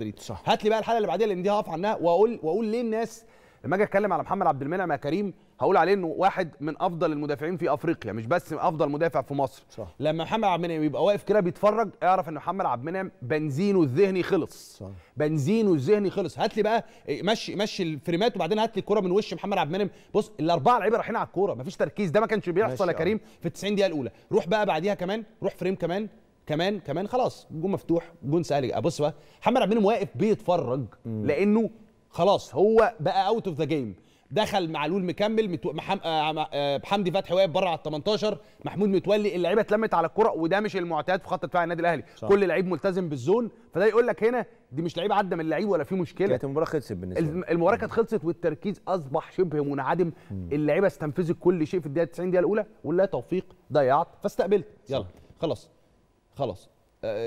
مدريد صح هات لي بقى الحلقه اللي بعديها لان دي هقف عنها واقول واقول ليه الناس لما اجي اتكلم على محمد عبد المنعم يا كريم هقول عليه انه واحد من افضل المدافعين في افريقيا مش بس افضل مدافع في مصر صح. لما محمد عبد المنعم يبقى واقف كده بيتفرج اعرف ان محمد عبد المنعم بنزينه الذهني خلص صح. بنزينه الذهني خلص هات لي بقى إيه، مشي مشي الفريمات وبعدين هات لي الكوره من وش محمد عبد المنعم بص الاربعه لعيبه رايحين على الكوره مفيش تركيز ده ما كانش بيحصل يا آه. كريم في ال 90 دقيقه الاولى روح بقى بعديها كمان روح فريم كمان كمان كمان خلاص جون مفتوح جون سهل ابص بقى محمد عبد المنعم واقف بيتفرج لانه خلاص هو بقى اوت اوف ذا جيم دخل معلول مكمل متو... محم... آه... آه،, آه، حمدي فتحي واقف بره على ال 18 محمود متولي اللعيبه اتلمت على الكره وده مش المعتاد في خط دفاع النادي الاهلي كل لعيب ملتزم بالزون فده يقول لك هنا دي مش لعيب عدى من اللعيب ولا في مشكله كانت المباراه خلصت بالنسبه المباراه كانت خلصت والتركيز اصبح شبه منعدم اللعيبه استنفذت كل شيء في الدقيقه 90 دقيقه الاولى ولا توفيق ضيعت فاستقبلت يلا خلاص خلاص آه،